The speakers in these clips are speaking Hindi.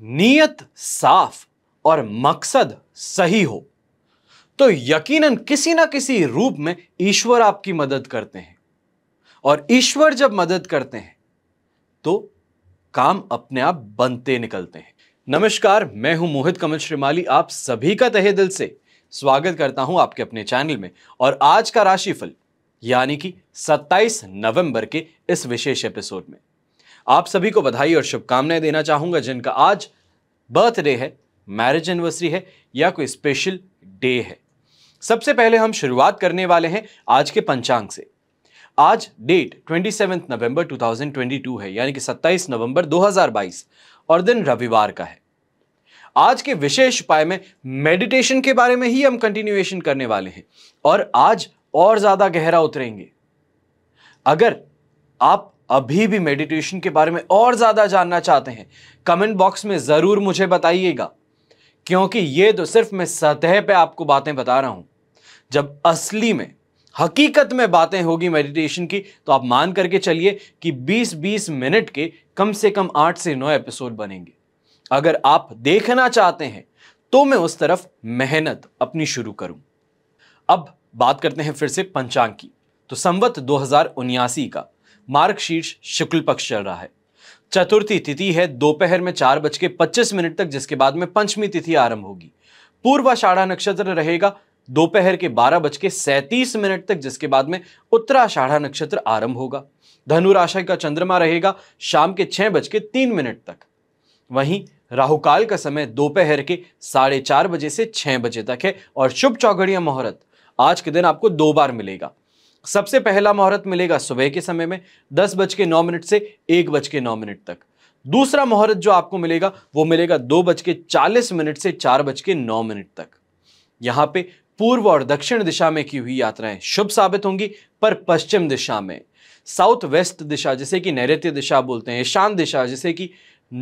नीयत साफ और मकसद सही हो तो यकीनन किसी ना किसी रूप में ईश्वर आपकी मदद करते हैं और ईश्वर जब मदद करते हैं तो काम अपने आप बनते निकलते हैं नमस्कार मैं हूं मोहित कमल श्रीमाली आप सभी का तहे दिल से स्वागत करता हूं आपके अपने चैनल में और आज का राशिफल यानी कि 27 नवंबर के इस विशेष एपिसोड में आप सभी को बधाई और शुभकामनाएं देना चाहूंगा जिनका आज बर्थडे है मैरिज एनिवर्सरी है या कोई स्पेशल डे है सबसे पहले हम शुरुआत करने वाले हैं आज के पंचांग से आज डेट 27 नवंबर 2022 है यानी कि 27 नवंबर 2022 और दिन रविवार का है आज के विशेष उपाय में मेडिटेशन के बारे में ही हम कंटिन्यूएशन करने वाले हैं और आज और ज़्यादा गहरा उतरेंगे अगर आप अभी भी मेडिटेशन के बारे में और ज़्यादा जानना चाहते हैं कमेंट बॉक्स में ज़रूर मुझे बताइएगा क्योंकि ये तो सिर्फ मैं सतह पे आपको बातें बता रहा हूँ जब असली में हकीकत में बातें होगी मेडिटेशन की तो आप मान करके चलिए कि 20-20 मिनट के कम से कम आठ से नौ एपिसोड बनेंगे अगर आप देखना चाहते हैं तो मैं उस तरफ मेहनत अपनी शुरू करूं अब बात करते हैं फिर से पंचांग की तो संवत दो का मार्ग शीर्ष शुक्ल पक्ष चल रहा है चतुर्थी तिथि है दोपहर में चार बज के पच्चीस मिनट तक जिसके बाद में पंचमी तिथि आरंभ होगी पूर्वाषाढ़ा नक्षत्र रहेगा दोपहर के बारह बज के सैंतीस मिनट तक जिसके बाद में उत्तराषाढ़ा नक्षत्र आरंभ होगा धनु का चंद्रमा रहेगा शाम के छह बज के तीन मिनट तक वहीं राहुकाल का समय दोपहर के साढ़े चार बजे से छह बजे तक है और शुभ चौघड़िया मुहूर्त आज के दिन आपको दो बार मिलेगा सबसे पहला मुहूर्त मिलेगा सुबह के समय में दस बज के नौ मिनट से एक बज के नौ मिनट तक दूसरा मुहूर्त जो आपको मिलेगा वो मिलेगा दो बज के चालीस मिनट से चार बज के नौ मिनट तक यहाँ पे पूर्व और दक्षिण दिशा में की हुई यात्राएं शुभ साबित होंगी पर पश्चिम दिशा में साउथ वेस्ट दिशा जिसे कि नैऋत्य दिशा बोलते हैं ईशान दिशा जिसे कि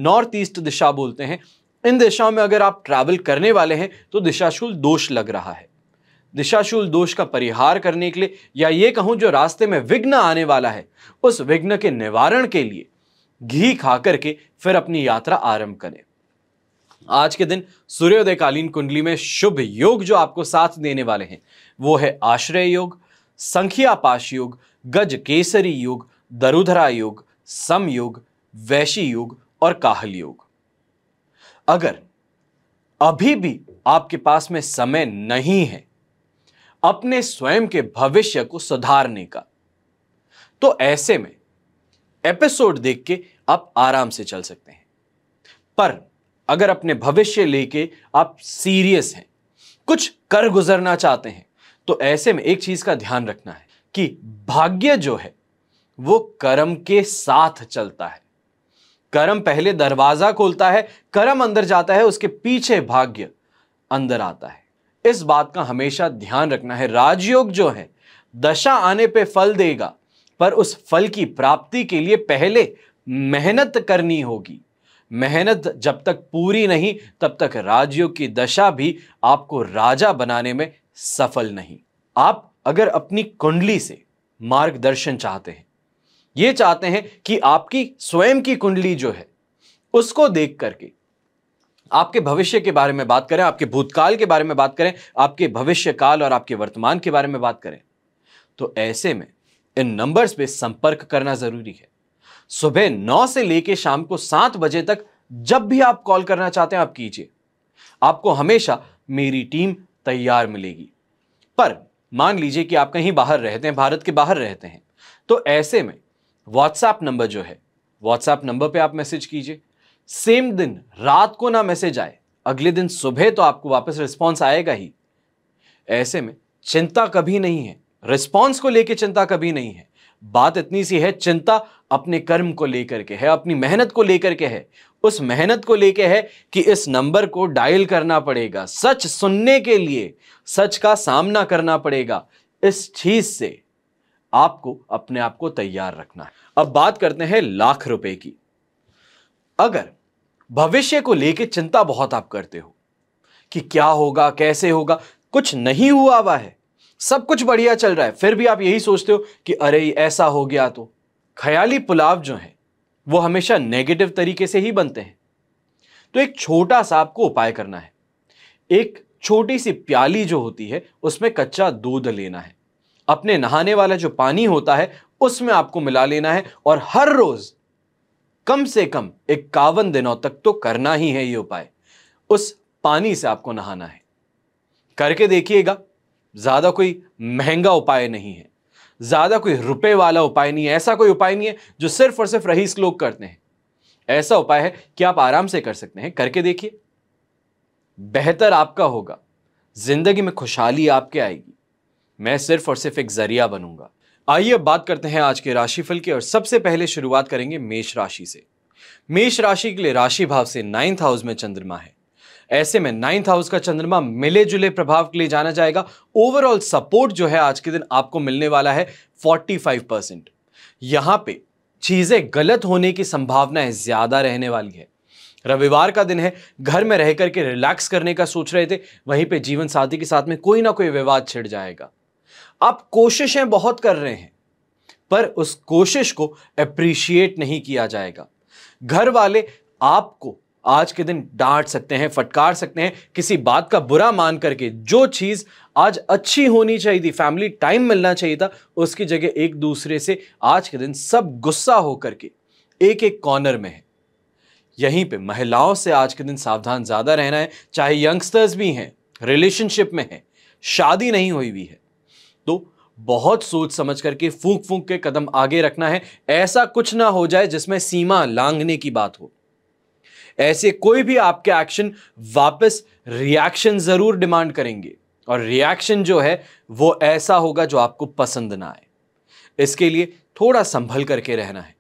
नॉर्थ ईस्ट दिशा बोलते हैं इन दिशाओं में अगर आप ट्रैवल करने वाले हैं तो दिशाशूल दोष लग रहा है दिशाशूल दोष का परिहार करने के लिए या ये कहूं जो रास्ते में विघ्न आने वाला है उस विघ्न के निवारण के लिए घी खा करके फिर अपनी यात्रा आरंभ करें आज के दिन सूर्योदयकालीन कुंडली में शुभ योग जो आपको साथ देने वाले हैं वो है आश्रय योग संख्यापाश योग गज केसरी योग दरुधरा योग सम योग वैशी योग और काहल योग अगर अभी भी आपके पास में समय नहीं है अपने स्वयं के भविष्य को सुधारने का तो ऐसे में एपिसोड देख के आप आराम से चल सकते हैं पर अगर अपने भविष्य लेके आप सीरियस हैं कुछ कर गुजरना चाहते हैं तो ऐसे में एक चीज का ध्यान रखना है कि भाग्य जो है वो कर्म के साथ चलता है कर्म पहले दरवाजा खोलता है कर्म अंदर जाता है उसके पीछे भाग्य अंदर आता है इस बात का हमेशा ध्यान रखना है राजयोग जो है दशा आने पे फल देगा पर उस फल की प्राप्ति के लिए पहले मेहनत करनी होगी मेहनत जब तक पूरी नहीं तब तक राजयोग की दशा भी आपको राजा बनाने में सफल नहीं आप अगर अपनी कुंडली से मार्गदर्शन चाहते हैं ये चाहते हैं कि आपकी स्वयं की कुंडली जो है उसको देख करके आपके भविष्य के बारे में बात करें आपके भूतकाल के बारे में बात करें आपके भविष्य काल और आपके वर्तमान के बारे में बात करें तो ऐसे में इन नंबर्स पे संपर्क करना जरूरी है सुबह नौ से लेकर शाम को सात बजे तक जब भी आप कॉल करना चाहते हैं आप कीजिए आपको हमेशा मेरी टीम तैयार मिलेगी पर मान लीजिए कि आप कहीं बाहर रहते हैं भारत के बाहर रहते हैं तो ऐसे में व्हाट्सएप नंबर जो है व्हाट्सएप नंबर पे आप मैसेज कीजिए सेम दिन रात को ना मैसेज आए अगले दिन सुबह तो आपको वापस रिस्पॉन्स आएगा ही ऐसे में चिंता कभी नहीं है रिस्पॉन्स को लेकर चिंता कभी नहीं है बात इतनी सी है चिंता अपने कर्म को लेकर के है अपनी मेहनत को लेकर के है उस मेहनत को लेकर है कि इस नंबर को डायल करना पड़ेगा सच सुनने के लिए सच का सामना करना पड़ेगा इस चीज से आपको अपने आप को तैयार रखना है अब बात करते हैं लाख रुपए की अगर भविष्य को लेकर चिंता बहुत आप करते हो कि क्या होगा कैसे होगा कुछ नहीं हुआ हुआ है सब कुछ बढ़िया चल रहा है फिर भी आप यही सोचते हो कि अरे ऐसा हो गया तो ख्याली पुलाव जो है वो हमेशा नेगेटिव तरीके से ही बनते हैं तो एक छोटा सा आपको उपाय करना है एक छोटी सी प्याली जो होती है उसमें कच्चा दूध लेना है अपने नहाने वाला जो पानी होता है उसमें आपको मिला लेना है और हर रोज कम से कम इक्यावन दिनों तक तो करना ही है ये उपाय उस पानी से आपको नहाना है करके देखिएगा ज़्यादा कोई महंगा उपाय नहीं है ज़्यादा कोई रुपए वाला उपाय नहीं है ऐसा कोई उपाय नहीं है जो सिर्फ और सिर्फ रईस लोग करते हैं ऐसा उपाय है कि आप आराम से कर सकते हैं करके देखिए बेहतर आपका होगा ज़िंदगी में खुशहाली आपके आएगी मैं सिर्फ और सिर्फ एक ज़रिया बनूंगा आइए अब बात करते हैं आज के राशिफल की और सबसे पहले शुरुआत करेंगे मेष राशि से मेष राशि के लिए राशि भाव से नाइन्थ हाउस में चंद्रमा है ऐसे में नाइन्थ हाउस का चंद्रमा मिले जुले प्रभाव के लिए जाना जाएगा ओवरऑल सपोर्ट जो है आज के दिन आपको मिलने वाला है 45 परसेंट यहां पे चीज़ें गलत होने की संभावनाएं ज़्यादा रहने वाली है रविवार का दिन है घर में रह करके रिलैक्स करने का सोच रहे थे वहीं पे जीवन साथी के साथ में कोई ना कोई विवाद छिड़ जाएगा आप कोशिशें बहुत कर रहे हैं पर उस कोशिश को अप्रिशिएट नहीं किया जाएगा घर वाले आपको आज के दिन डांट सकते हैं फटकार सकते हैं किसी बात का बुरा मान करके जो चीज़ आज अच्छी होनी चाहिए थी फैमिली टाइम मिलना चाहिए था उसकी जगह एक दूसरे से आज के दिन सब गुस्सा होकर के एक एक कॉर्नर में है यहीं पे महिलाओं से आज के दिन सावधान ज़्यादा रहना है चाहे यंगस्टर्स भी हैं रिलेशनशिप में हैं शादी नहीं हुई हुई है तो बहुत सोच समझ करके फूंक फूंक के कदम आगे रखना है ऐसा कुछ ना हो जाए जिसमें सीमा लांघने की बात हो ऐसे कोई भी आपके एक्शन वापस रिएक्शन जरूर डिमांड करेंगे और रिएक्शन जो है वो ऐसा होगा जो आपको पसंद ना आए इसके लिए थोड़ा संभल करके रहना है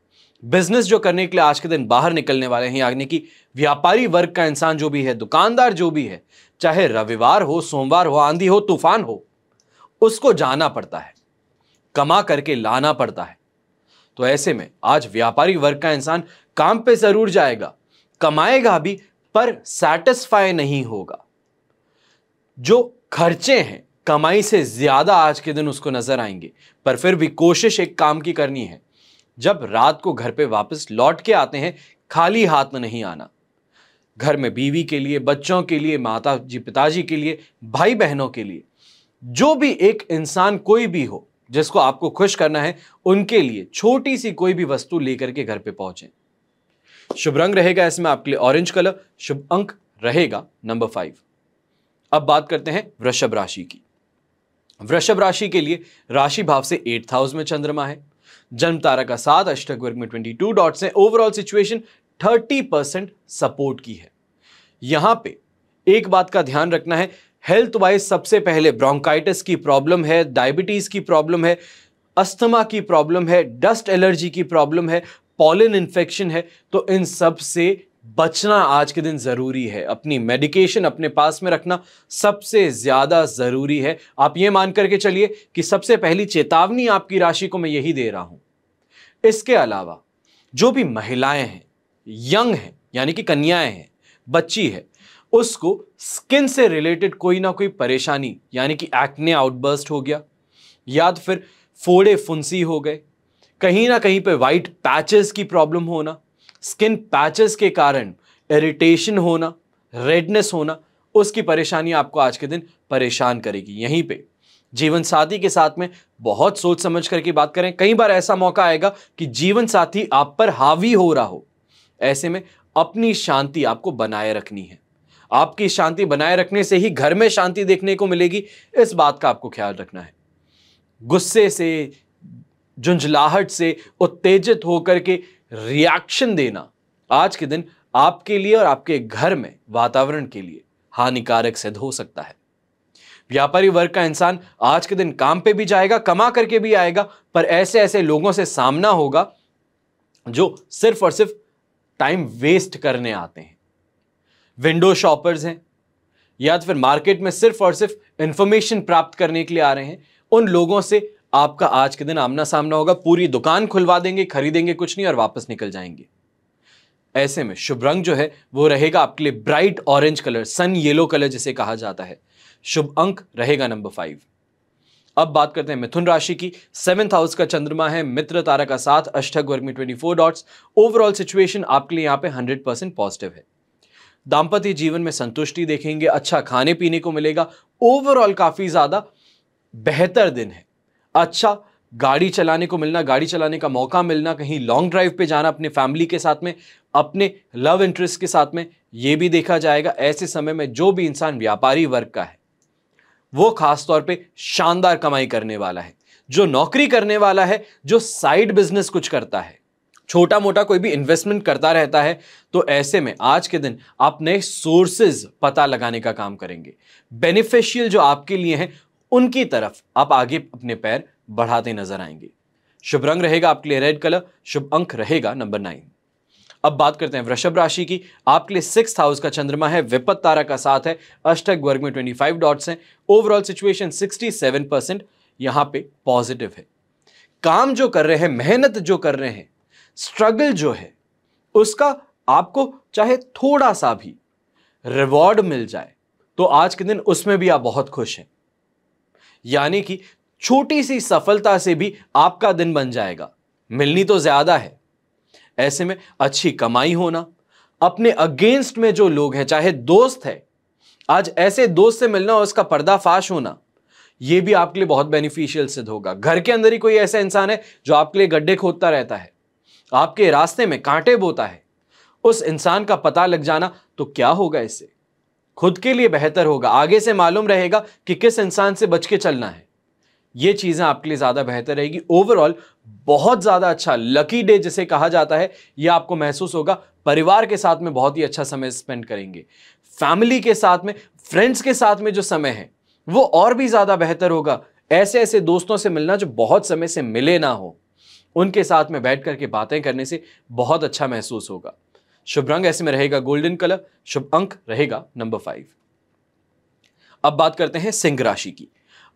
बिजनेस जो करने के लिए आज के दिन बाहर निकलने वाले हैं यानी कि व्यापारी वर्ग का इंसान जो भी है दुकानदार जो भी है चाहे रविवार हो सोमवार हो आंधी हो तूफान हो उसको जाना पड़ता है कमा करके लाना पड़ता है तो ऐसे में आज व्यापारी वर्ग का इंसान काम पे जरूर जाएगा कमाएगा भी पर सेटिस्फाई नहीं होगा जो खर्चे हैं कमाई से ज़्यादा आज के दिन उसको नज़र आएंगे पर फिर भी कोशिश एक काम की करनी है जब रात को घर पे वापस लौट के आते हैं खाली हाथ नहीं आना घर में बीवी के लिए बच्चों के लिए माता जी पिताजी के लिए भाई बहनों के लिए जो भी एक इंसान कोई भी हो जिसको आपको खुश करना है उनके लिए छोटी सी कोई भी वस्तु लेकर के घर पे पहुंचे शुभ रंग रहेगा इसमें आपके लिए ऑरेंज कलर शुभ अंक रहेगा नंबर फाइव अब बात करते हैं वृषभ राशि की वृषभ राशि के लिए राशि भाव से एट्थ हाउस में चंद्रमा है जन्म तारा का साथ अष्टक वर्ग में ट्वेंटी टू डॉट्स हैं overall situation thirty percent support की है यहां पे एक बात का ध्यान रखना है हेल्थ वाइज सबसे पहले ब्रोंकाइटिस की प्रॉब्लम है डायबिटीज़ की प्रॉब्लम है अस्थमा की प्रॉब्लम है डस्ट एलर्जी की प्रॉब्लम है पॉलिन इन्फेक्शन है तो इन सब से बचना आज के दिन ज़रूरी है अपनी मेडिकेशन अपने पास में रखना सबसे ज़्यादा ज़रूरी है आप ये मान करके चलिए कि सबसे पहली चेतावनी आपकी राशि को मैं यही दे रहा हूँ इसके अलावा जो भी महिलाएं हैं यंग हैं यानी कि कन्याएं हैं बच्ची है उसको स्किन से रिलेटेड कोई ना कोई परेशानी यानी कि एक्ने आउटबर्स्ट हो गया या तो फिर फोड़े फुंसी हो गए कहीं ना कहीं पे वाइट पैचेस की प्रॉब्लम होना स्किन पैचेस के कारण इरिटेशन होना रेडनेस होना उसकी परेशानी आपको आज के दिन परेशान करेगी यहीं पे जीवन साथी के साथ में बहुत सोच समझ करके बात करें कई बार ऐसा मौका आएगा कि जीवन साथी आप पर हावी हो रहा हो ऐसे में अपनी शांति आपको बनाए रखनी है आपकी शांति बनाए रखने से ही घर में शांति देखने को मिलेगी इस बात का आपको ख्याल रखना है गुस्से से झुंझलाहट से उत्तेजित होकर के रिएक्शन देना आज के दिन आपके लिए और आपके घर में वातावरण के लिए हानिकारक सिद्ध हो सकता है व्यापारी वर्ग का इंसान आज के दिन काम पे भी जाएगा कमा करके भी आएगा पर ऐसे ऐसे लोगों से सामना होगा जो सिर्फ और सिर्फ टाइम वेस्ट करने आते हैं विंडो शॉपर्स हैं या तो फिर मार्केट में सिर्फ और सिर्फ इंफॉर्मेशन प्राप्त करने के लिए आ रहे हैं उन लोगों से आपका आज के दिन आमना सामना होगा पूरी दुकान खुलवा देंगे खरीदेंगे कुछ नहीं और वापस निकल जाएंगे ऐसे में शुभ रंग जो है वो रहेगा आपके लिए bright orange colour sun yellow colour जिसे कहा जाता है शुभ अंक रहेगा नंबर फाइव अब बात करते हैं मिथुन राशि की सेवेंथ हाउस का चंद्रमा है मित्र तारा का साथ अष्टक वर्ग में twenty four dots overall situation आपके लिए यहाँ पे हंड्रेड परसेंट पॉजिटिव है दाम्पत्य जीवन में संतुष्टि देखेंगे अच्छा खाने पीने को मिलेगा ओवरऑल काफ़ी ज़्यादा बेहतर दिन है अच्छा गाड़ी चलाने को मिलना गाड़ी चलाने का मौका मिलना कहीं लॉन्ग ड्राइव पे जाना अपने फैमिली के साथ में अपने लव इंटरेस्ट के साथ में ये भी देखा जाएगा ऐसे समय में जो भी इंसान व्यापारी वर्ग का है वो खास तौर पे शानदार कमाई करने वाला है जो नौकरी करने वाला है जो साइड बिजनेस कुछ करता है छोटा मोटा कोई भी इन्वेस्टमेंट करता रहता है तो ऐसे में आज के दिन आप नए सोर्सेज पता लगाने का काम करेंगे बेनिफिशियल जो आपके लिए हैं उनकी तरफ आप आगे अपने पैर बढ़ाते नजर आएंगे शुभ रंग रहेगा आपके लिए रेड कलर शुभ अंक रहेगा नंबर नाइन अब बात करते हैं वृषभ राशि की आपके लिए सिक्स हाउस का चंद्रमा है विपत तारा का साथ है अष्टक वर्ग में ट्वेंटी फाइव डॉट्स हैं overall situation sixty seven percent यहाँ पे पॉजिटिव है काम जो कर रहे हैं मेहनत जो कर रहे हैं स्ट्रगल जो है उसका आपको चाहे थोड़ा सा भी रिवॉर्ड मिल जाए तो आज के दिन उसमें भी आप बहुत खुश हैं यानी कि छोटी सी सफलता से भी आपका दिन बन जाएगा मिलनी तो ज़्यादा है ऐसे में अच्छी कमाई होना अपने अगेंस्ट में जो लोग हैं चाहे दोस्त है आज ऐसे दोस्त से मिलना और उसका पर्दाफाश होना यह भी आपके लिए बहुत बेनिफिशियल सिद्ध होगा घर के अंदर ही कोई ऐसा इंसान है जो आपके लिए गड्ढे खोदता रहता है तो आपके रास्ते में कांटे बोता है उस इंसान का पता लग जाना तो क्या होगा इससे खुद के लिए बेहतर होगा आगे से मालूम रहेगा कि किस इंसान से बच के चलना है ये चीज़ें आपके लिए ज़्यादा बेहतर रहेगी ओवरऑल बहुत ज़्यादा अच्छा लकी डे जिसे कहा जाता है ये आपको महसूस होगा परिवार के साथ में बहुत ही अच्छा समय स्पेंड करेंगे फैमिली के साथ में फ्रेंड्स के साथ में जो समय है वो और भी ज़्यादा बेहतर होगा ऐसे ऐसे दोस्तों से मिलना जो बहुत समय से मिले ना हो उनके साथ में बैठ करके बातें करने से बहुत अच्छा महसूस होगा शुभ रंग ऐसे में रहेगा गोल्डन कलर शुभ अंक रहेगा नंबर फाइव अब बात करते हैं सिंह राशि की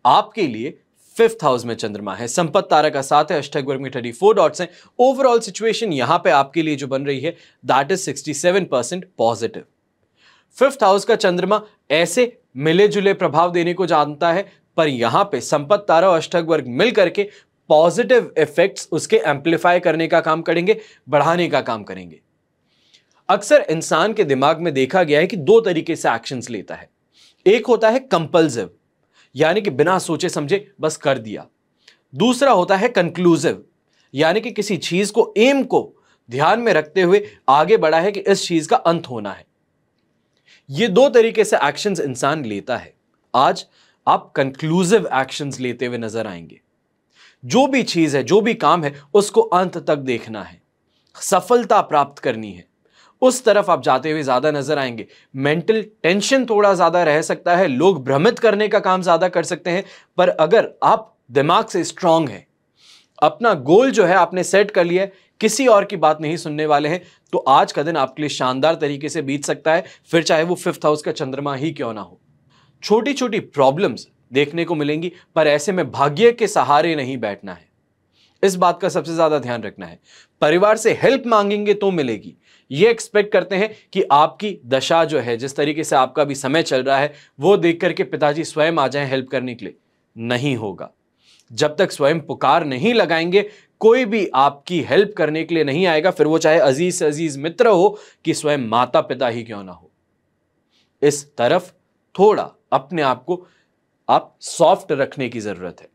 आपके लिए फिफ्थ हाउस में चंद्रमा है संपत तारा का साथ है अष्टक वर्ग में थर्टी फोर डॉट्स हैं ओवरऑल सिचुएशन यहां पे आपके लिए जो बन रही है that is sixty seven percent positive fifth house का चंद्रमा ऐसे मिले जुले प्रभाव देने को जानता है पर यहां पे संपत तारा और अष्टक वर्ग मिल करके पॉजिटिव इफेक्ट्स उसके एम्पलीफाई करने का काम करेंगे बढ़ाने का काम करेंगे अक्सर इंसान के दिमाग में देखा गया है कि दो तरीके से एक्शंस लेता है एक होता है कंपल्सिव यानी कि बिना सोचे समझे बस कर दिया दूसरा होता है कंक्लूसिव यानी कि किसी चीज़ को एम को ध्यान में रखते हुए आगे बढ़ा है कि इस चीज़ का अंत होना है ये दो तरीके से एक्शंस इंसान लेता है आज आप कंक्लूसिव एक्शंस लेते हुए नजर आएंगे जो भी चीज़ है जो भी काम है उसको अंत तक देखना है सफलता प्राप्त करनी है उस तरफ आप जाते हुए ज़्यादा नजर आएंगे मेंटल टेंशन थोड़ा ज़्यादा रह सकता है लोग भ्रमित करने का काम ज़्यादा कर सकते हैं पर अगर आप दिमाग से स्ट्रांग हैं अपना गोल जो है आपने सेट कर लिया किसी और की बात नहीं सुनने वाले हैं तो आज का दिन आपके लिए शानदार तरीके से बीत सकता है फिर चाहे वो फिफ्थ हाउस का चंद्रमा ही क्यों ना हो छोटी छोटी प्रॉब्लम्स देखने को मिलेंगी पर ऐसे में भाग्य के सहारे नहीं बैठना है इस बात का सबसे ज्यादा ध्यान रखना है परिवार से हेल्प मांगेंगे तो मिलेगी ये एक्सपेक्ट करते हैं कि आपकी दशा जो है जिस तरीके से आपका भी समय चल रहा है वो देख करके पिताजी स्वयं आ जाए हेल्प करने के लिए नहीं होगा जब तक स्वयं पुकार नहीं लगाएंगे कोई भी आपकी हेल्प करने के लिए नहीं आएगा फिर वो चाहे अजीज से अजीज मित्र हो कि स्वयं माता पिता ही क्यों ना हो इस तरफ थोड़ा अपने आप को आप सॉफ्ट रखने की ज़रूरत है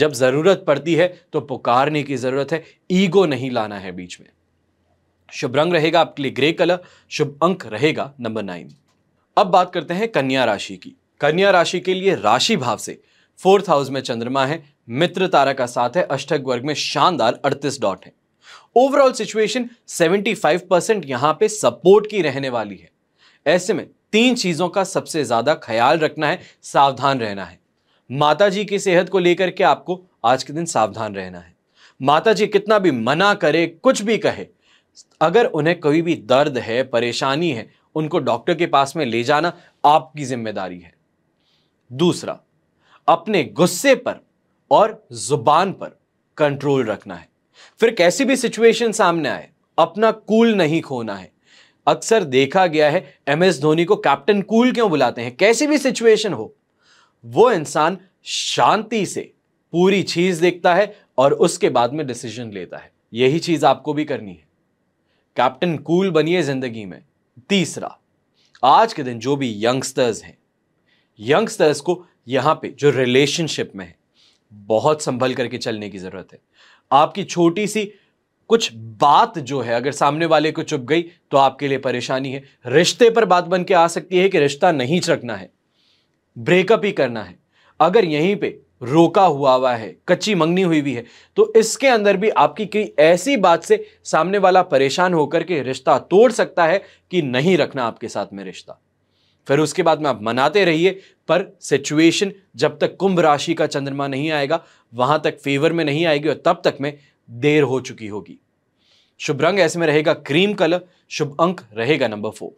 जब ज़रूरत पड़ती है तो पुकारने की ज़रूरत है ईगो नहीं लाना है बीच में शुभ रंग रहेगा आपके लिए ग्रे कलर शुभ अंक रहेगा नंबर नाइन अब बात करते हैं कन्या राशि की कन्या राशि के लिए राशि भाव से फोर्थ हाउस में चंद्रमा है मित्र तारा का साथ है अष्टक वर्ग में शानदार अड़तीस डॉट है ओवरऑल सिचुएशन 75 परसेंट यहां पर सपोर्ट की रहने वाली है ऐसे में तीन चीज़ों का सबसे ज़्यादा ख्याल रखना है सावधान रहना है माता जी की सेहत को लेकर के आपको आज के दिन सावधान रहना है माता जी कितना भी मना करे कुछ भी कहे अगर उन्हें कोई भी दर्द है परेशानी है उनको डॉक्टर के पास में ले जाना आपकी जिम्मेदारी है दूसरा अपने गुस्से पर और जुबान पर कंट्रोल रखना है फिर कैसी भी सिचुएशन सामने आए अपना कूल नहीं खोना है अक्सर देखा गया है एम एस धोनी को कैप्टन कूल क्यों बुलाते हैं कैसी भी सिचुएशन हो वो इंसान शांति से पूरी चीज देखता है और उसके बाद में डिसीजन लेता है यही चीज आपको भी करनी है कैप्टन कूल बनिए जिंदगी में तीसरा आज के दिन जो भी यंगस्टर्स हैं यंगस्टर्स को यहां पे जो रिलेशनशिप में है बहुत संभल करके चलने की ज़रूरत है आपकी छोटी सी कुछ बात जो है अगर सामने वाले को चुप गई तो आपके लिए परेशानी है रिश्ते पर बात बन के आ सकती है कि रिश्ता नहीं रखना है ब्रेकअप ही करना है अगर यहीं पे रोका हुआ हुआ है कच्ची मंगनी हुई भी है तो इसके अंदर भी आपकी कई ऐसी बात से सामने वाला परेशान होकर के रिश्ता तोड़ सकता है कि नहीं रखना आपके साथ में रिश्ता फिर उसके बाद में आप मनाते रहिए पर सिचुएशन जब तक कुंभ राशि का चंद्रमा नहीं आएगा वहां तक फेवर में नहीं आएगी और तब तक में देर हो चुकी होगी शुभ रंग ऐसे में रहेगा क्रीम कलर शुभ अंक रहेगा नंबर फोर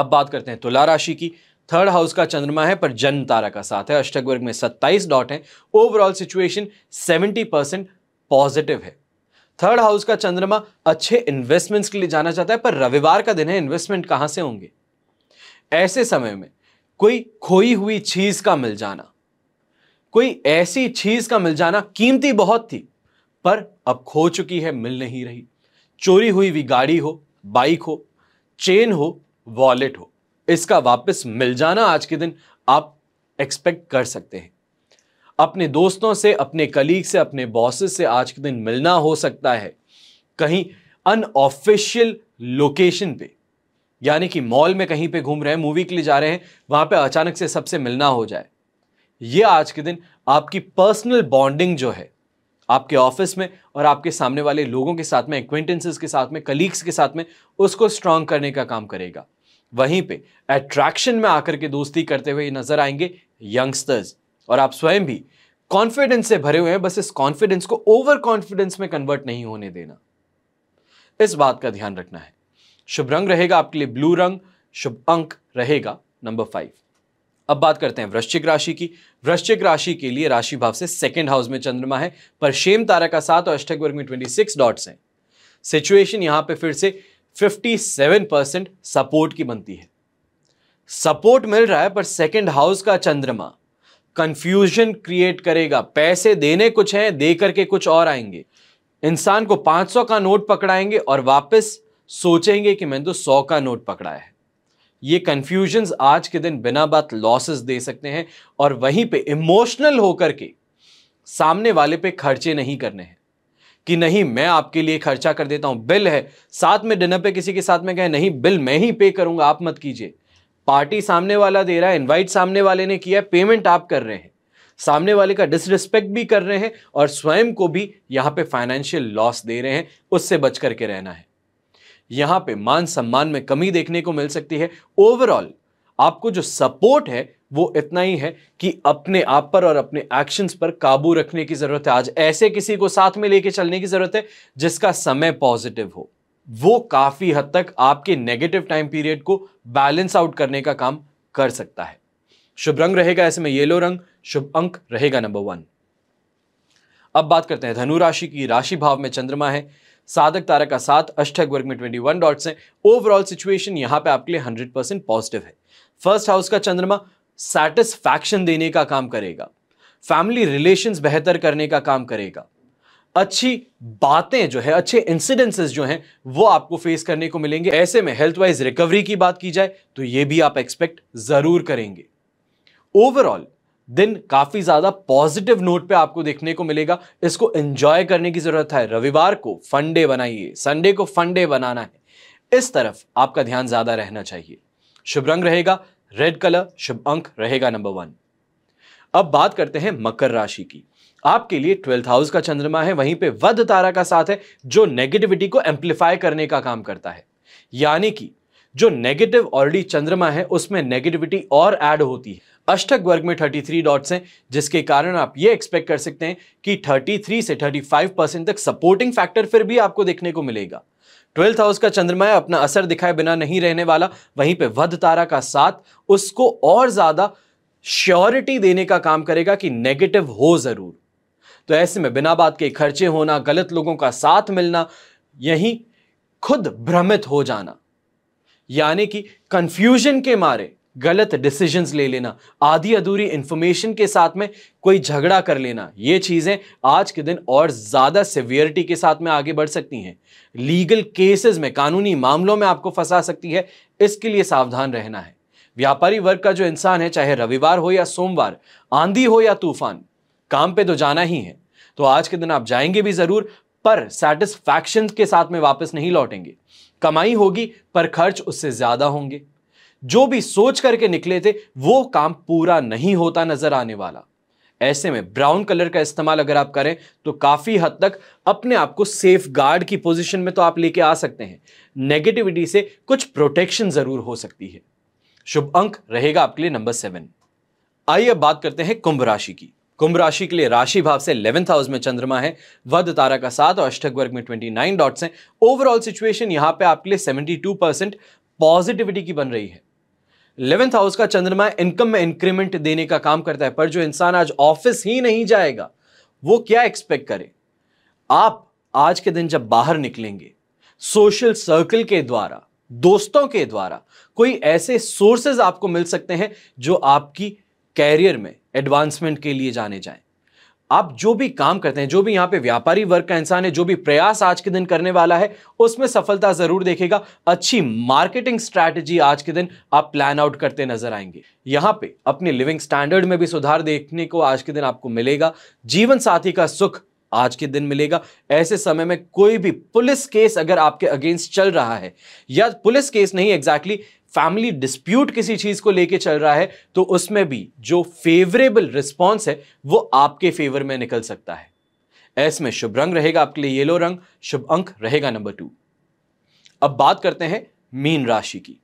अब बात करते हैं तुला राशि की थर्ड हाउस का चंद्रमा है पर जन्म तारा का साथ है अष्टक वर्ग में 27 डॉट है ओवरऑल सिचुएशन 70 परसेंट पॉजिटिव है थर्ड हाउस का चंद्रमा अच्छे इन्वेस्टमेंट्स के लिए जाना चाहता है पर रविवार का दिन है इन्वेस्टमेंट कहां से होंगे ऐसे समय में कोई खोई हुई चीज का मिल जाना कोई ऐसी चीज का मिल जाना कीमती बहुत थी पर अब खो चुकी है मिल नहीं रही चोरी हुई हुई गाड़ी हो बाइक हो चेन हो वॉलेट हो इसका वापस मिल जाना आज के दिन आप एक्सपेक्ट कर सकते हैं अपने दोस्तों से अपने कलीग से अपने बॉसेस से आज के दिन मिलना हो सकता है कहीं अनऑफिशियल लोकेशन पे यानी कि मॉल में कहीं पे घूम रहे हैं मूवी के लिए जा रहे हैं वहाँ पे अचानक से सबसे मिलना हो जाए ये आज के दिन आपकी पर्सनल बॉन्डिंग जो है आपके ऑफिस में और आपके सामने वाले लोगों के साथ में एक्वेंटेंसेस के साथ में कलीग्स के साथ में उसको स्ट्रांग करने का काम करेगा वहीं पे अट्रैक्शन में आकर के दोस्ती करते हुए नजर आएंगे यंगस्टर्स और आप स्वयं भी कॉन्फिडेंस से भरे हुए हैं बस इस कॉन्फिडेंस को ओवर कॉन्फिडेंस में कन्वर्ट नहीं होने देना इस बात का ध्यान रखना है शुभ रंग रहेगा आपके लिए ब्लू रंग शुभ अंक रहेगा नंबर फाइव अब बात करते हैं वृश्चिक राशि की वृश्चिक राशि के लिए राशि भाव से सेकंड हाउस में चंद्रमा है पर शेम तारा का साथ और अष्टक वर्ग में 26 डॉट्स हैं सिचुएशन यहां पे फिर से 57 परसेंट सपोर्ट की बनती है सपोर्ट मिल रहा है पर सेकंड हाउस का चंद्रमा कंफ्यूजन क्रिएट करेगा पैसे देने कुछ हैं दे करके कुछ और आएंगे इंसान को 500 का नोट पकड़ाएंगे और वापस सोचेंगे कि मैंने तो 100 का नोट पकड़ा है ये कन्फ्यूजन्स आज के दिन बिना बात लॉसेस दे सकते हैं और वहीं पे इमोशनल होकर के सामने वाले पे खर्चे नहीं करने हैं कि नहीं मैं आपके लिए खर्चा कर देता हूं बिल है साथ में डिनर पे किसी के साथ में कहे नहीं बिल मैं ही पे करूंगा आप मत कीजिए पार्टी सामने वाला दे रहा है इन्वाइट सामने वाले ने किया है पेमेंट आप कर रहे हैं सामने वाले का डिसरिस्पेक्ट भी कर रहे हैं और स्वयं को भी यहाँ पे फाइनेंशियल लॉस दे रहे हैं उससे बच करके रहना है यहां पे मान सम्मान में कमी देखने को मिल सकती है ओवरऑल आपको जो सपोर्ट है वो इतना ही है कि अपने आप पर और अपने एक्शंस पर काबू रखने की जरूरत है आज ऐसे किसी को साथ में लेके चलने की जरूरत है जिसका समय पॉजिटिव हो वो काफी हद तक आपके नेगेटिव टाइम पीरियड को बैलेंस आउट करने का काम कर सकता है शुभ रंग रहेगा ऐसे में येलो रंग शुभ अंक रहेगा नंबर वन अब बात करते हैं धनु राशि की राशि भाव में चंद्रमा है साधक तारा का साथ अष्टक वर्ग में वन डॉट्स हैं ओवरऑल सिचुएशन यहाँ पे आपके लिए हंड्रेड परसेंट पॉजिटिव है फर्स्ट हाउस का चंद्रमा सेटिस्फैक्शन देने का काम करेगा फैमिली रिलेशंस बेहतर करने का काम करेगा अच्छी बातें जो है अच्छे इंसिडेंसेस जो हैं वो आपको फेस करने को मिलेंगे ऐसे में हेल्थ वाइज रिकवरी की बात की जाए तो ये भी आप एक्सपेक्ट ज़रूर करेंगे ओवरऑल दिन काफ़ी ज़्यादा पॉजिटिव नोट पे आपको देखने को मिलेगा इसको एंजॉय करने की ज़रूरत है रविवार को फंडे बनाइए संडे को फन डे बनाना है इस तरफ आपका ध्यान ज़्यादा रहना चाहिए शुभ रंग रहेगा रेड कलर शुभ अंक रहेगा नंबर वन अब बात करते हैं मकर राशि की आपके लिए ट्वेल्थ हाउस का चंद्रमा है वहीं पे वध तारा का साथ है जो नेगेटिविटी को एम्पलीफाई करने का काम करता है यानी कि जो नेगेटिव ऑलरेडी चंद्रमा है उसमें नेगेटिविटी और ऐड होती है अष्टक वर्ग में 33 डॉट्स हैं जिसके कारण आप ये एक्सपेक्ट कर सकते हैं कि 33 से 35 परसेंट तक सपोर्टिंग फैक्टर फिर भी आपको देखने को मिलेगा ट्वेल्थ हाउस का चंद्रमा अपना असर दिखाए बिना नहीं रहने वाला वहीं पे वध तारा का साथ उसको और ज़्यादा श्योरिटी देने का काम करेगा कि नेगेटिव हो ज़रूर तो ऐसे में बिना बात के खर्चे होना गलत लोगों का साथ मिलना यहीं खुद भ्रमित हो जाना यानी कि कंफ्यूजन के मारे गलत डिसीजंस ले लेना आधी अधूरी इंफॉर्मेशन के साथ में कोई झगड़ा कर लेना ये चीज़ें आज के दिन और ज़्यादा सिवियरिटी के साथ में आगे बढ़ सकती हैं लीगल केसेस में कानूनी मामलों में आपको फंसा सकती है इसके लिए सावधान रहना है व्यापारी वर्ग का जो इंसान है चाहे रविवार हो या सोमवार आंधी हो या तूफान काम पे तो जाना ही है तो आज के दिन आप जाएंगे भी ज़रूर पर सेटिस्फैक्शन के साथ में वापस नहीं लौटेंगे कमाई होगी पर खर्च उससे ज़्यादा होंगे जो भी सोच करके निकले थे वो काम पूरा नहीं होता नजर आने वाला ऐसे में ब्राउन कलर का इस्तेमाल अगर आप करें तो काफ़ी हद तक अपने आप को सेफ गार्ड की पोजिशन में तो आप लेके आ सकते हैं नेगेटिविटी से कुछ प्रोटेक्शन ज़रूर हो सकती है शुभ अंक रहेगा आपके लिए नंबर सेवन आइए अब बात करते हैं कुंभ राशि की कुंभ राशि के लिए राशि भाव से इलेवंथ हाउस में चंद्रमा है वध तारा का साथ और अष्टक वर्ग में ट्वेंटी नाइन डॉट्स हैं ओवरऑल सिचुएशन यहां पे आपके लिए सेवेंटी टू परसेंट पॉजिटिविटी की बन रही है इलेवेंथ हाउस का चंद्रमा इनकम में इंक्रीमेंट देने का काम करता है पर जो इंसान आज ऑफिस ही नहीं जाएगा वो क्या एक्सपेक्ट करे आप आज के दिन जब बाहर निकलेंगे सोशल सर्कल के द्वारा दोस्तों के द्वारा कोई ऐसे सोर्सेज आपको मिल सकते हैं जो आपकी कैरियर में एडवांसमेंट के लिए जाने जाएं आप जो भी काम करते हैं जो भी यहां पे व्यापारी वर्ग का इंसान है जो भी प्रयास आज के दिन करने वाला है उसमें सफलता जरूर देखेगा अच्छी मार्केटिंग स्ट्रैटेजी आज के दिन आप प्लान आउट करते नजर आएंगे यहां पे अपने लिविंग स्टैंडर्ड में भी सुधार देखने को आज के दिन आपको मिलेगा जीवन साथी का सुख आज के दिन मिलेगा ऐसे समय में कोई भी पुलिस केस अगर आपके अगेंस्ट चल रहा है या पुलिस केस नहीं एग्जैक्टली exactly, फैमिली डिस्प्यूट किसी चीज को लेके चल रहा है तो उसमें भी जो फेवरेबल रिस्पॉन्स है वो आपके फेवर में निकल सकता है एस में शुभ रंग रहेगा आपके लिए येलो रंग शुभ अंक रहेगा नंबर टू अब बात करते हैं मीन राशि की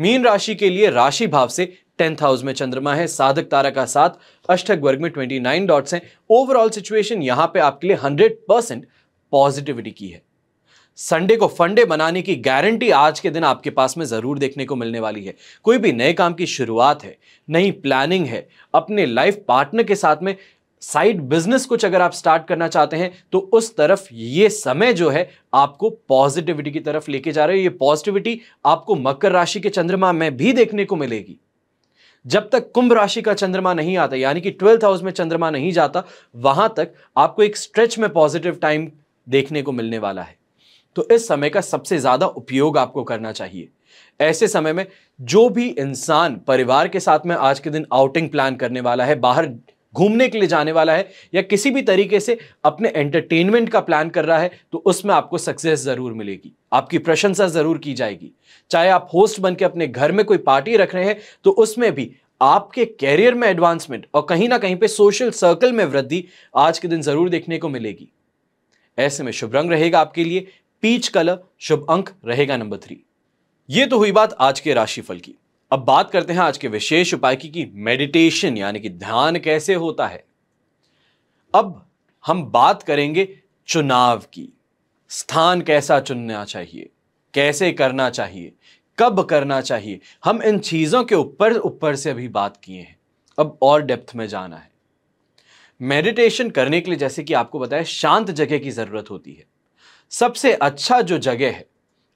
मीन राशि के लिए राशि भाव से टेंथ हाउस में चंद्रमा है साधक तारा का साथ अष्टक वर्ग में ट्वेंटी नाइन डॉट्स हैं ओवरऑल सिचुएशन यहां पे आपके लिए हंड्रेड परसेंट पॉजिटिविटी की है संडे को फंडे बनाने की गारंटी आज के दिन आपके पास में ज़रूर देखने को मिलने वाली है कोई भी नए काम की शुरुआत है नई प्लानिंग है अपने लाइफ पार्टनर के साथ में साइड बिजनेस कुछ अगर आप स्टार्ट करना चाहते हैं तो उस तरफ ये समय जो है आपको पॉजिटिविटी की तरफ लेके जा रहे हो ये पॉजिटिविटी आपको मकर राशि के चंद्रमा में भी देखने को मिलेगी जब तक कुंभ राशि का चंद्रमा नहीं आता यानी कि ट्वेल्थ हाउस में चंद्रमा नहीं जाता वहां तक आपको एक स्ट्रेच में पॉजिटिव टाइम देखने को मिलने वाला है तो इस समय का सबसे ज़्यादा उपयोग आपको करना चाहिए ऐसे समय में जो भी इंसान परिवार के साथ में आज के दिन आउटिंग प्लान करने वाला है बाहर घूमने के लिए जाने वाला है या किसी भी तरीके से अपने एंटरटेनमेंट का प्लान कर रहा है तो उसमें आपको सक्सेस ज़रूर मिलेगी आपकी प्रशंसा ज़रूर की जाएगी चाहे आप होस्ट बनकर अपने घर में कोई पार्टी रख रहे हैं तो उसमें भी आपके कैरियर में एडवांसमेंट और कहीं ना कहीं पे सोशल सर्कल में वृद्धि आज के दिन ज़रूर देखने को मिलेगी ऐसे में शुभ रंग रहेगा आपके लिए पीच कलर शुभ अंक रहेगा नंबर थ्री ये तो हुई बात आज के राशिफल की अब बात करते हैं आज के विशेष उपाय की कि मेडिटेशन यानी कि ध्यान कैसे होता है अब हम बात करेंगे चुनाव की स्थान कैसा चुनना चाहिए कैसे करना चाहिए कब करना चाहिए हम इन चीज़ों के ऊपर ऊपर से अभी बात किए हैं अब और डेप्थ में जाना है मेडिटेशन करने के लिए जैसे कि आपको बताया शांत जगह की ज़रूरत होती है सबसे अच्छा जो जगह है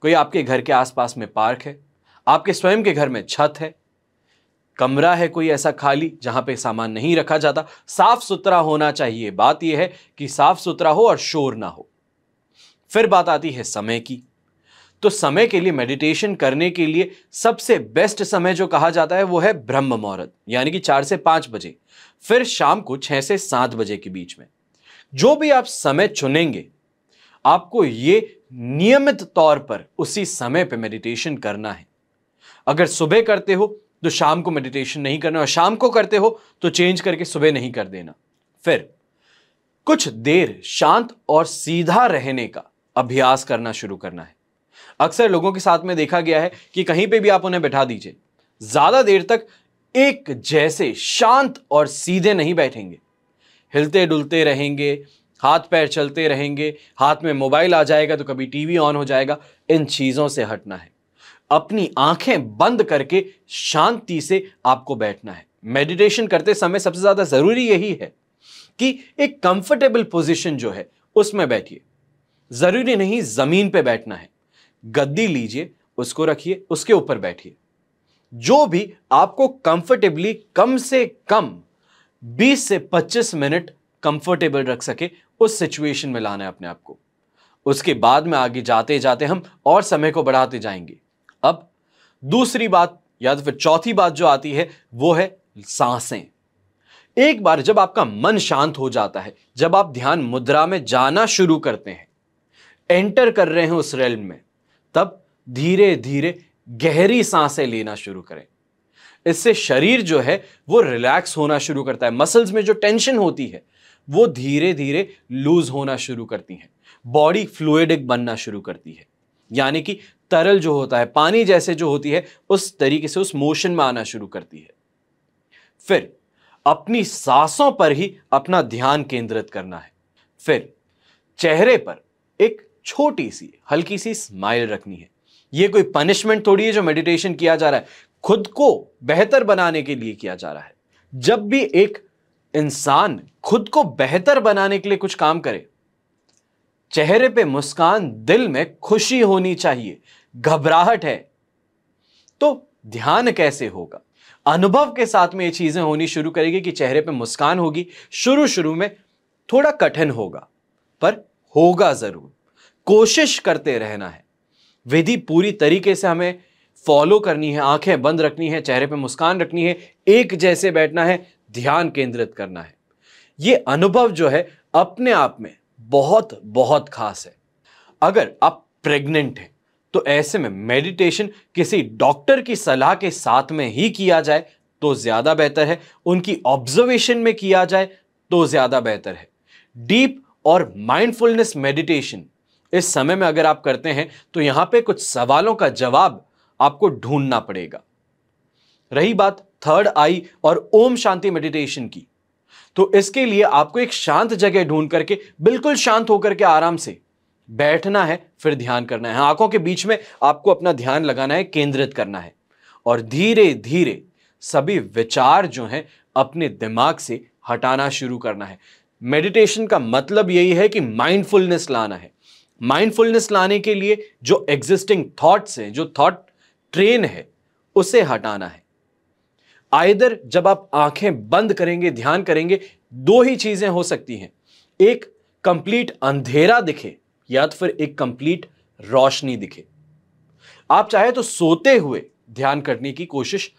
कोई आपके घर के आसपास में पार्क है आपके स्वयं के घर में छत है कमरा है कोई ऐसा खाली जहां पे सामान नहीं रखा जाता साफ सुथरा होना चाहिए बात यह है कि साफ सुथरा हो और शोर ना हो फिर बात आती है समय की तो समय के लिए मेडिटेशन करने के लिए सबसे बेस्ट समय जो कहा जाता है वो है ब्रह्म मुहूर्त यानी कि चार से पांच बजे फिर शाम को छह से सात बजे के बीच में जो भी आप समय चुनेंगे आपको ये नियमित तौर पर उसी समय पे मेडिटेशन करना है अगर सुबह करते हो तो शाम को मेडिटेशन नहीं करना और शाम को करते हो तो चेंज करके सुबह नहीं कर देना फिर कुछ देर शांत और सीधा रहने का अभ्यास करना शुरू करना है अक्सर लोगों के साथ में देखा गया है कि कहीं पे भी आप उन्हें बैठा दीजिए ज्यादा देर तक एक जैसे शांत और सीधे नहीं बैठेंगे हिलते डुलते रहेंगे हाथ पैर चलते रहेंगे हाथ में मोबाइल आ जाएगा तो कभी टीवी ऑन हो जाएगा इन चीज़ों से हटना है अपनी आंखें बंद करके शांति से आपको बैठना है मेडिटेशन करते समय सबसे ज़्यादा ज़रूरी यही है कि एक कंफर्टेबल पोजिशन जो है उसमें बैठिए ज़रूरी नहीं ज़मीन पर बैठना है गद्दी लीजिए उसको रखिए उसके ऊपर बैठिए जो भी आपको कंफर्टेबली कम से कम 20 से 25 मिनट कंफर्टेबल रख सके उस सिचुएशन में लाना है अपने आप को उसके बाद में आगे जाते जाते हम और समय को बढ़ाते जाएंगे अब दूसरी बात या तो फिर चौथी बात जो आती है वो है सांसें एक बार जब आपका मन शांत हो जाता है जब आप ध्यान मुद्रा में जाना शुरू करते हैं एंटर कर रहे हैं उस रेल में तब धीरे धीरे गहरी सांसें लेना शुरू करें इससे शरीर जो है वो रिलैक्स होना शुरू करता है मसल्स में जो टेंशन होती है वो धीरे धीरे लूज होना शुरू करती हैं बॉडी फ्लूडिक बनना शुरू करती है यानी कि तरल जो होता है पानी जैसे जो होती है उस तरीके से उस मोशन में आना शुरू करती है फिर अपनी सांसों पर ही अपना ध्यान केंद्रित करना है फिर चेहरे पर एक छोटी सी हल्की सी स्माइल रखनी है यह कोई पनिशमेंट थोड़ी है जो मेडिटेशन किया जा रहा है खुद को बेहतर बनाने के लिए किया जा रहा है जब भी एक इंसान खुद को बेहतर बनाने के लिए कुछ काम करे चेहरे पे मुस्कान दिल में खुशी होनी चाहिए घबराहट है तो ध्यान कैसे होगा अनुभव के साथ में ये चीजें होनी शुरू करेगी कि चेहरे पे मुस्कान होगी शुरू शुरू में थोड़ा कठिन होगा पर होगा जरूर कोशिश करते रहना है विधि पूरी तरीके से हमें फॉलो करनी है आंखें बंद रखनी है चेहरे पे मुस्कान रखनी है एक जैसे बैठना है ध्यान केंद्रित करना है ये अनुभव जो है अपने आप में बहुत बहुत खास है अगर आप प्रेग्नेंट हैं तो ऐसे में मेडिटेशन किसी डॉक्टर की सलाह के साथ में ही किया जाए तो ज़्यादा बेहतर है उनकी ऑब्जर्वेशन में किया जाए तो ज़्यादा बेहतर है डीप और माइंडफुलनेस मेडिटेशन इस समय में अगर आप करते हैं तो यहां पे कुछ सवालों का जवाब आपको ढूंढना पड़ेगा रही बात थर्ड आई और ओम शांति मेडिटेशन की तो इसके लिए आपको एक शांत जगह ढूंढ करके बिल्कुल शांत होकर के आराम से बैठना है फिर ध्यान करना है हाँ, आंखों के बीच में आपको अपना ध्यान लगाना है केंद्रित करना है और धीरे धीरे सभी विचार जो हैं अपने दिमाग से हटाना शुरू करना है मेडिटेशन का मतलब यही है कि माइंडफुलनेस लाना है माइंडफुलनेस लाने के लिए जो एग्जिस्टिंग थॉट्स हैं जो थॉट ट्रेन है उसे हटाना है आयदर जब आप आंखें बंद करेंगे ध्यान करेंगे दो ही चीज़ें हो सकती हैं एक कंप्लीट अंधेरा दिखे या तो फिर एक कंप्लीट रोशनी दिखे आप चाहे तो सोते हुए ध्यान करने की कोशिश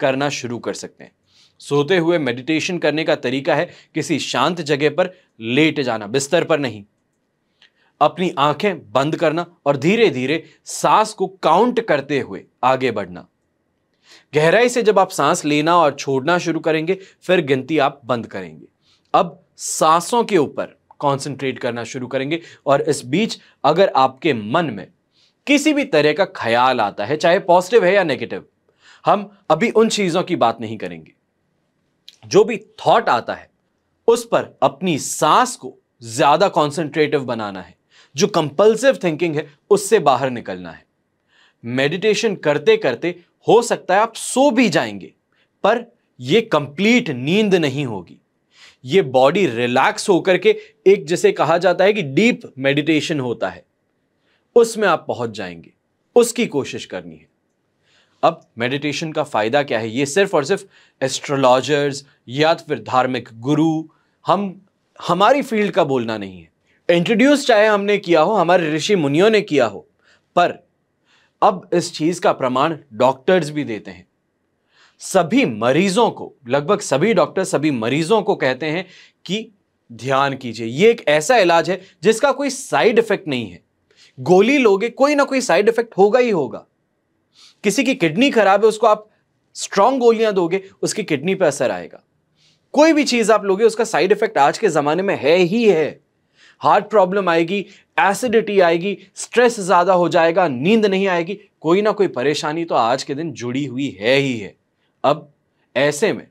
करना शुरू कर सकते हैं सोते हुए मेडिटेशन करने का तरीका है किसी शांत जगह पर लेट जाना बिस्तर पर नहीं अपनी आंखें बंद करना और धीरे धीरे सांस को काउंट करते हुए आगे बढ़ना गहराई से जब आप सांस लेना और छोड़ना शुरू करेंगे फिर गिनती आप बंद करेंगे अब सांसों के ऊपर कॉन्सेंट्रेट करना शुरू करेंगे और इस बीच अगर आपके मन में किसी भी तरह का ख्याल आता है चाहे पॉजिटिव है या नेगेटिव हम अभी उन चीज़ों की बात नहीं करेंगे जो भी थॉट आता है उस पर अपनी सांस को ज़्यादा कॉन्सेंट्रेटिव बनाना है जो कंपल्सिव थिंकिंग है उससे बाहर निकलना है मेडिटेशन करते करते हो सकता है आप सो भी जाएंगे पर यह कंप्लीट नींद नहीं होगी ये बॉडी रिलैक्स होकर के एक जिसे कहा जाता है कि डीप मेडिटेशन होता है उसमें आप पहुंच जाएंगे उसकी कोशिश करनी है अब मेडिटेशन का फ़ायदा क्या है ये सिर्फ और सिर्फ एस्ट्रोलॉजर्स या तो फिर धार्मिक गुरु हम हमारी फील्ड का बोलना नहीं है इंट्रोड्यूस चाहे हमने किया हो हमारे ऋषि मुनियों ने किया हो पर अब इस चीज का प्रमाण डॉक्टर्स भी देते हैं सभी मरीजों को लगभग सभी डॉक्टर सभी मरीजों को कहते हैं कि ध्यान कीजिए यह एक ऐसा इलाज है जिसका कोई साइड इफेक्ट नहीं है गोली लोगे कोई ना कोई साइड इफेक्ट होगा ही होगा किसी की किडनी खराब है उसको आप स्ट्रांग गोलियां दोगे उसकी किडनी पर असर आएगा कोई भी चीज आप लोगे उसका साइड इफेक्ट आज के जमाने में है ही है हार्ट प्रॉब्लम आएगी एसिडिटी आएगी स्ट्रेस ज़्यादा हो जाएगा नींद नहीं आएगी कोई ना कोई परेशानी तो आज के दिन जुड़ी हुई है ही है अब ऐसे में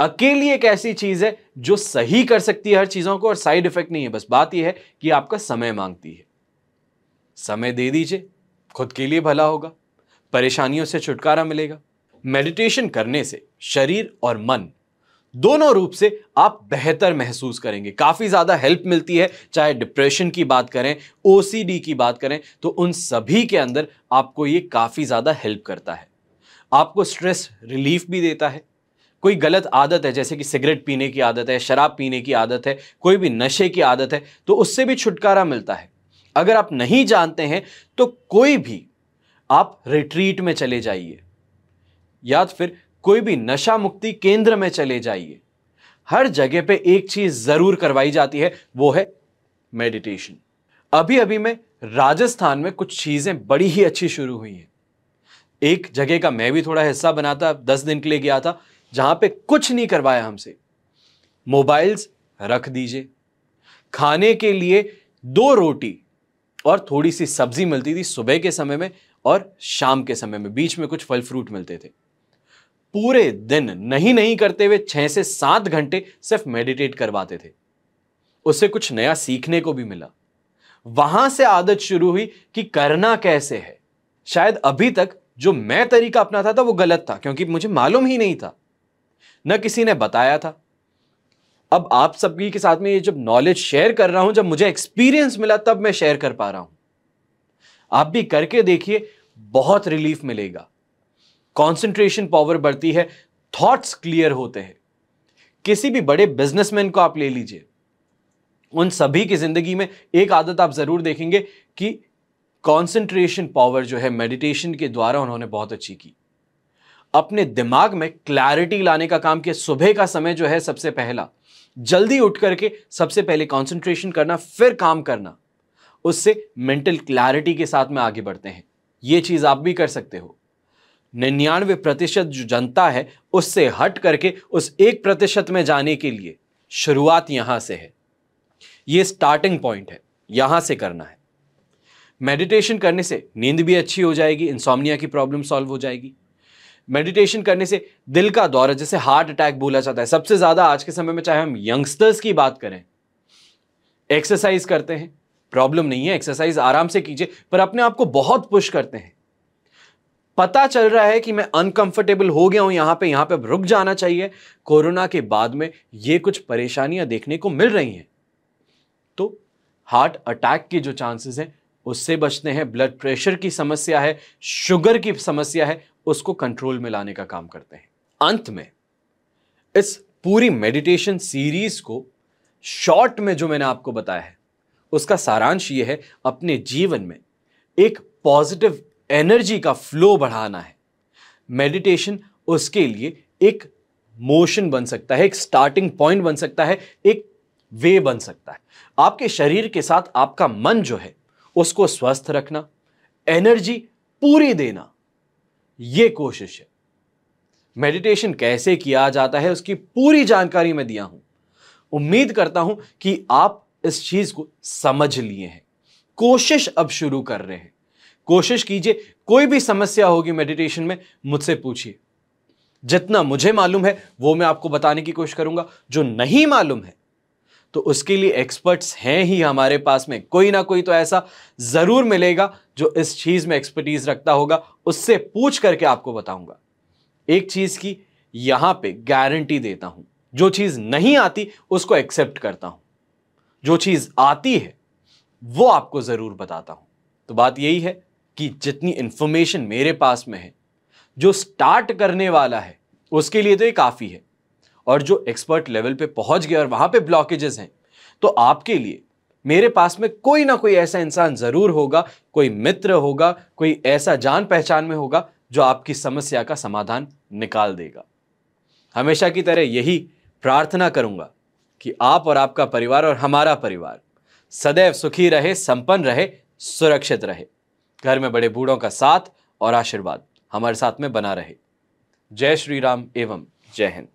अकेली एक ऐसी चीज़ है जो सही कर सकती है हर चीज़ों को और साइड इफेक्ट नहीं है बस बात यह है कि आपका समय मांगती है समय दे दीजिए खुद के लिए भला होगा परेशानियों से छुटकारा मिलेगा मेडिटेशन करने से शरीर और मन दोनों रूप से आप बेहतर महसूस करेंगे काफ़ी ज़्यादा हेल्प मिलती है चाहे डिप्रेशन की बात करें ओसीडी की बात करें तो उन सभी के अंदर आपको ये काफ़ी ज़्यादा हेल्प करता है आपको स्ट्रेस रिलीफ भी देता है कोई गलत आदत है जैसे कि सिगरेट पीने की आदत है शराब पीने की आदत है कोई भी नशे की आदत है तो उससे भी छुटकारा मिलता है अगर आप नहीं जानते हैं तो कोई भी आप रिट्रीट में चले जाइए या तो फिर कोई भी नशा मुक्ति केंद्र में चले जाइए हर जगह पे एक चीज जरूर करवाई जाती है वो है मेडिटेशन अभी अभी में राजस्थान में कुछ चीजें बड़ी ही अच्छी शुरू हुई हैं एक जगह का मैं भी थोड़ा हिस्सा बनाता दस दिन के लिए गया था जहां पे कुछ नहीं करवाया हमसे मोबाइल्स रख दीजिए खाने के लिए दो रोटी और थोड़ी सी सब्जी मिलती थी सुबह के समय में और शाम के समय में बीच में कुछ फल फ्रूट मिलते थे पूरे दिन नहीं नहीं करते हुए छह से सात घंटे सिर्फ मेडिटेट करवाते थे उससे कुछ नया सीखने को भी मिला वहां से आदत शुरू हुई कि करना कैसे है शायद अभी तक जो मैं तरीका अपनाता था वो गलत था क्योंकि मुझे मालूम ही नहीं था न किसी ने बताया था अब आप सभी के साथ में ये जब नॉलेज शेयर कर रहा हूं जब मुझे एक्सपीरियंस मिला तब मैं शेयर कर पा रहा हूं आप भी करके देखिए बहुत रिलीफ मिलेगा कॉन्सेंट्रेशन पावर बढ़ती है थॉट्स क्लियर होते हैं किसी भी बड़े बिजनेसमैन को आप ले लीजिए उन सभी की ज़िंदगी में एक आदत आप ज़रूर देखेंगे कि कॉन्सेंट्रेशन पावर जो है मेडिटेशन के द्वारा उन्होंने बहुत अच्छी की अपने दिमाग में क्लैरिटी लाने का काम किया सुबह का समय जो है सबसे पहला जल्दी उठ करके सबसे पहले कॉन्सेंट्रेशन करना फिर काम करना उससे मेंटल क्लैरिटी के साथ में आगे बढ़ते हैं ये चीज़ आप भी कर सकते हो निन्यानवे प्रतिशत जो जनता है उससे हट करके उस एक प्रतिशत में जाने के लिए शुरुआत यहां से है ये स्टार्टिंग पॉइंट है यहां से करना है मेडिटेशन करने से नींद भी अच्छी हो जाएगी इंसोमनिया की प्रॉब्लम सॉल्व हो जाएगी मेडिटेशन करने से दिल का दौरा जैसे हार्ट अटैक बोला जाता है सबसे ज़्यादा आज के समय में चाहे हम यंगस्टर्स की बात करें एक्सरसाइज करते हैं प्रॉब्लम नहीं है एक्सरसाइज आराम से कीजिए पर अपने आप को बहुत पुश करते हैं पता चल रहा है कि मैं अनकंफर्टेबल हो गया हूं यहां पे यहां पे रुक जाना चाहिए कोरोना के बाद में ये कुछ परेशानियां देखने को मिल रही हैं तो हार्ट अटैक के जो चांसेस हैं उससे बचने हैं ब्लड प्रेशर की समस्या है शुगर की समस्या है उसको कंट्रोल में लाने का काम करते हैं अंत में इस पूरी मेडिटेशन सीरीज को शॉर्ट में जो मैंने आपको बताया है उसका सारांश यह है अपने जीवन में एक पॉजिटिव एनर्जी का फ्लो बढ़ाना है मेडिटेशन उसके लिए एक मोशन बन सकता है एक स्टार्टिंग पॉइंट बन सकता है एक वे बन सकता है आपके शरीर के साथ आपका मन जो है उसको स्वस्थ रखना एनर्जी पूरी देना यह कोशिश है मेडिटेशन कैसे किया जाता है उसकी पूरी जानकारी मैं दिया हूं उम्मीद करता हूं कि आप इस चीज को समझ लिए हैं कोशिश अब शुरू कर रहे हैं कोशिश कीजिए कोई भी समस्या होगी मेडिटेशन में मुझसे पूछिए जितना मुझे मालूम है वो मैं आपको बताने की कोशिश करूंगा जो नहीं मालूम है तो उसके लिए एक्सपर्ट्स हैं ही हमारे पास में कोई ना कोई तो ऐसा ज़रूर मिलेगा जो इस चीज़ में एक्सपर्टीज़ रखता होगा उससे पूछ करके आपको बताऊंगा एक चीज़ की यहाँ पे गारंटी देता हूँ जो चीज़ नहीं आती उसको एक्सेप्ट करता हूँ जो चीज़ आती है वो आपको ज़रूर बताता हूँ तो बात यही है कि जितनी इन्फॉर्मेशन मेरे पास में है जो स्टार्ट करने वाला है उसके लिए तो ये काफ़ी है और जो एक्सपर्ट लेवल पे पहुंच गया और वहाँ पे ब्लॉकेजेस हैं तो आपके लिए मेरे पास में कोई ना कोई ऐसा इंसान ज़रूर होगा कोई मित्र होगा कोई ऐसा जान पहचान में होगा जो आपकी समस्या का समाधान निकाल देगा हमेशा की तरह यही प्रार्थना करूंगा कि आप और आपका परिवार और हमारा परिवार सदैव सुखी रहे संपन्न रहे सुरक्षित रहे घर में बड़े बूढ़ों का साथ और आशीर्वाद हमारे साथ में बना रहे जय श्री राम एवं जय हिंद